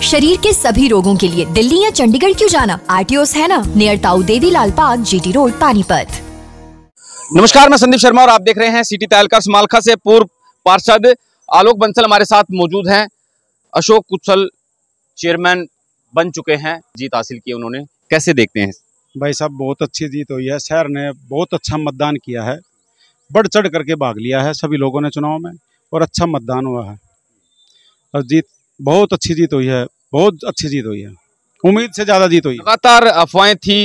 शरीर के सभी रोगों के लिए दिल्ली या चंडीगढ़ क्यों जाना आर है ना near Tau Devi Lal park G road Panipat नमस्कार मैं संदीप शर्मा और आप देख रहे हैं सिटी तायल मालखा से पूर्व पार्षद आलोक बंसल हमारे साथ मौजूद हैं अशोक कुशल चेयरमैन बन चुके हैं जीत हासिल की उन्होंने कैसे देखते हैं भाई साहब बहुत अच्छी जीत हुई है शहर ने बहुत अच्छा मतदान किया है बढ़ चढ़ करके भाग लिया है सभी लोगों ने चुनाव में और अच्छा मतदान हुआ है और जीत बहुत अच्छी जीत हुई है बहुत अच्छी जीत हुई है उम्मीद से ज़्यादा जीत हुई लगातार अफवाहें थी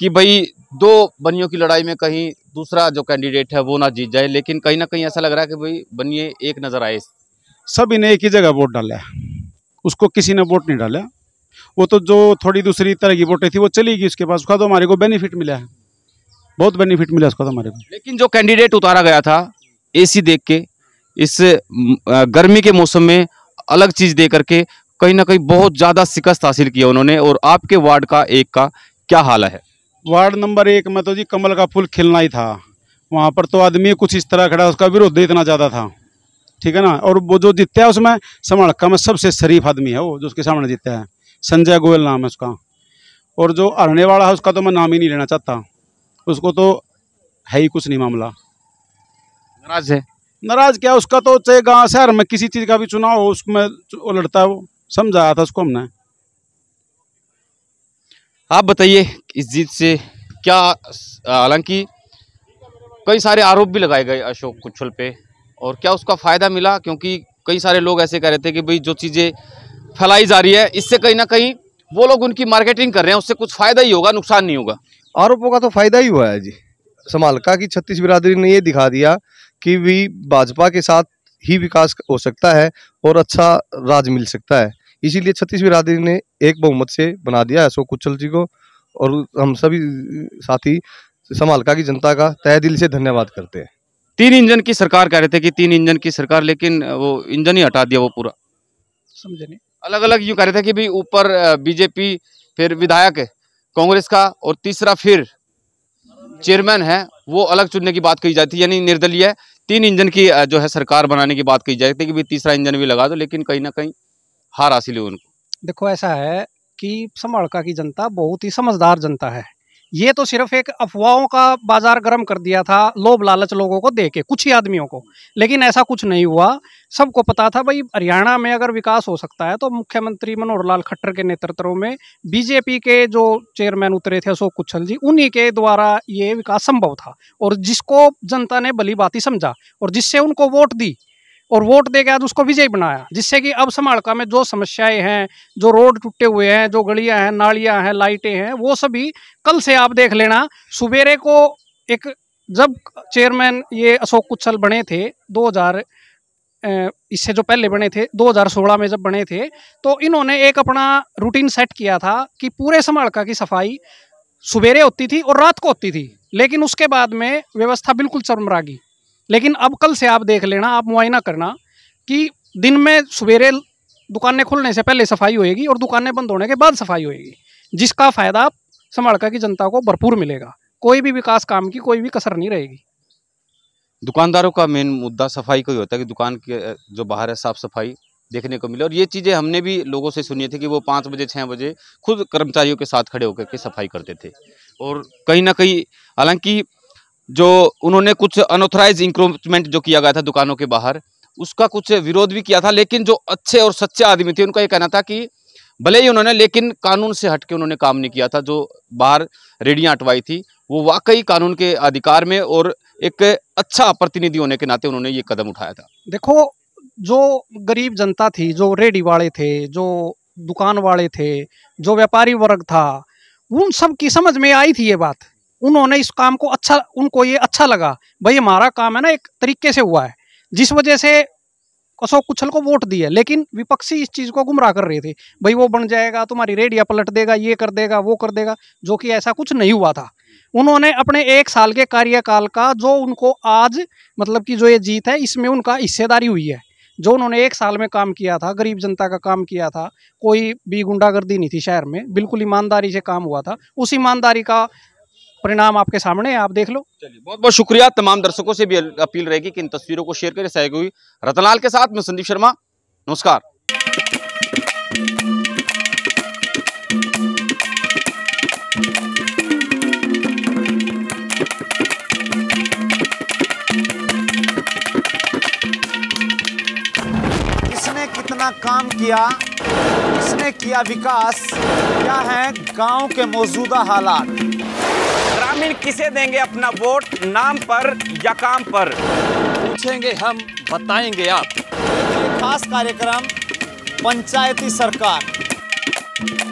कि भाई दो बनियों की लड़ाई में कहीं दूसरा जो कैंडिडेट है वो ना जीत जाए लेकिन कहीं ना कहीं ऐसा लग रहा है कि भाई बनिए एक नज़र आए सब इन्हें एक ही जगह वोट डाला उसको किसी ने वोट नहीं डाला वो तो जो थोड़ी दूसरी तरह की वोटें थी वो चली गई उसके पास उसका तो हमारे को बेनिफिट मिला है बहुत बेनिफिट मिला उसका तो हमारे को लेकिन जो कैंडिडेट उतारा गया था एसी देख के इस गर्मी के मौसम में अलग चीज़ दे करके कहीं ना कहीं बहुत ज़्यादा शिकस्त हासिल किया उन्होंने और आपके वार्ड का एक का क्या हाल है वार्ड नंबर एक में तो जी कमल का फूल खिलना ही था वहाँ पर तो आदमी कुछ इस तरह खड़ा उसका विरोध इतना ज़्यादा था ठीक है ना और वो जो जीतता है उसमें समड़का में सबसे शरीफ आदमी है वो जो उसके सामने जीतता है संजय गोयल नाम है उसका और जो अरने वाला है उसका तो मैं नाम ही नहीं लेना चाहता उसको तो है ही कुछ नहीं मामला नाराज है नाराज क्या उसका तो चाहे गाँव शहर में किसी चीज़ का भी चुनाव हो उसमें वो लड़ता है वो समझाया था उसको हमने आप बताइए इस जीत से क्या हालांकि कई सारे आरोप भी लगाए गए अशोक कुछल पे और क्या उसका फ़ायदा मिला क्योंकि कई सारे लोग ऐसे कह रहे थे कि भाई जो चीज़ें फैलाई जा रही है इससे कहीं ना कहीं वो लोग उनकी मार्केटिंग कर रहे हैं उससे कुछ फ़ायदा ही होगा नुकसान नहीं होगा आरोपों का तो फ़ायदा ही हुआ है जी समालका की छत्तीस बिरादरी ने ये दिखा दिया कि भी भाजपा के साथ ही विकास हो सकता है और अच्छा राज मिल सकता है इसीलिए छत्तीस बिरादरी ने एक बहुमत से बना दिया अशोक कुचल जी को और हम सभी साथी समालका की जनता का तय दिल से धन्यवाद करते हैं तीन इंजन की सरकार कह रहे थे कि तीन इंजन की सरकार लेकिन वो इंजन ही हटा दिया वो पूरा समझे नहीं अलग अलग यूँ कह रहे थे कि भाई ऊपर बीजेपी फिर विधायक कांग्रेस का और तीसरा फिर चेयरमैन है वो अलग चुनने की बात कही जाती है यानी निर्दलीय तीन इंजन की जो है सरकार बनाने की बात की जाती है कि भी तीसरा इंजन भी लगा दो लेकिन कहीं ना कहीं हार हासिल हुई उनको देखो ऐसा है कि समाड़का की जनता बहुत ही समझदार जनता है ये तो सिर्फ एक अफवाहों का बाजार गर्म कर दिया था लोभ लालच लोगों को दे के कुछ ही आदमियों को लेकिन ऐसा कुछ नहीं हुआ सबको पता था भाई हरियाणा में अगर विकास हो सकता है तो मुख्यमंत्री मनोहर लाल खट्टर के नेतृत्व में बीजेपी के जो चेयरमैन उतरे थे अशोक कुच्छल जी उन्हीं के द्वारा ये विकास संभव था और जिसको जनता ने भली बाती समझा और जिससे उनको वोट दी और वोट दे के आज उसको विजयी बनाया जिससे कि अब समाड़का में जो समस्याएं हैं जो रोड टूटे हुए हैं जो गलियां हैं नालियां हैं लाइटें हैं वो सभी कल से आप देख लेना सुबेरे को एक जब चेयरमैन ये अशोक कुच्छल बने थे इससे जो पहले बने थे 2016 में जब बने थे तो इन्होंने एक अपना रूटीन सेट किया था कि पूरे समाड़का की सफाई सवेरे होती थी और रात को होती थी लेकिन उसके बाद में व्यवस्था बिल्कुल चरमरागी लेकिन अब कल से आप देख लेना आप मुआयना करना कि दिन में सवेरे दुकानें खुलने से पहले सफाई होएगी और दुकानें बंद होने के बाद सफाई होएगी जिसका फ़ायदा समाड़का की जनता को भरपूर मिलेगा कोई भी विकास काम की कोई भी कसर नहीं रहेगी दुकानदारों का मेन मुद्दा सफाई का ही होता है कि दुकान के जो बाहर है साफ़ सफाई देखने को मिले और ये चीज़ें हमने भी लोगों से सुनी थी कि वो पाँच बजे छः बजे खुद कर्मचारियों के साथ खड़े होकर के सफाई करते थे और कहीं ना कहीं हालांकि जो उन्होंने कुछ अनऑथराइज इंक्रोचमेंट जो किया गया था दुकानों के बाहर उसका कुछ विरोध भी किया था लेकिन जो अच्छे और सच्चे आदमी थे उनका ये कहना था कि भले ही उन्होंने लेकिन कानून से हट के उन्होंने काम नहीं किया था जो बाहर रेडियाँ हटवाई थी वो वाकई कानून के अधिकार में और एक अच्छा प्रतिनिधि होने के नाते उन्होंने ये कदम उठाया था देखो जो गरीब जनता थी जो रेडी वाले थे जो दुकान वाले थे जो व्यापारी वर्ग था उन सब की समझ में आई थी ये बात उन्होंने इस काम को अच्छा उनको ये अच्छा लगा भाई हमारा काम है ना एक तरीके से हुआ है जिस वजह से अशोक कुछल को वोट दिया लेकिन विपक्षी इस चीज़ को गुमराह कर रहे थे भाई वो बन जाएगा तुम्हारी रेडिया पलट देगा ये कर देगा वो कर देगा जो कि ऐसा कुछ नहीं हुआ था उन्होंने अपने एक साल के कार्यकाल का जो उनको आज मतलब कि जो ये जीत है इसमें उनका हिस्सेदारी हुई है जो उन्होंने एक साल में काम किया था गरीब जनता का काम किया था कोई भी गुंडागर्दी नहीं थी शहर में बिल्कुल ईमानदारी से काम हुआ था उस ईमानदारी का परिणाम आपके सामने है आप देख लो चलिए बहुत बहुत शुक्रिया तमाम दर्शकों से भी अपील रहेगी कि इन तस्वीरों को शेयर करें सहयोगी रतनलाल के साथ मैं संदीप शर्मा नमस्कार काम किया किसने किया विकास क्या है गांव के मौजूदा हालात ग्रामीण किसे देंगे अपना वोट नाम पर या काम पर पूछेंगे हम बताएंगे आप खास कार्यक्रम पंचायती सरकार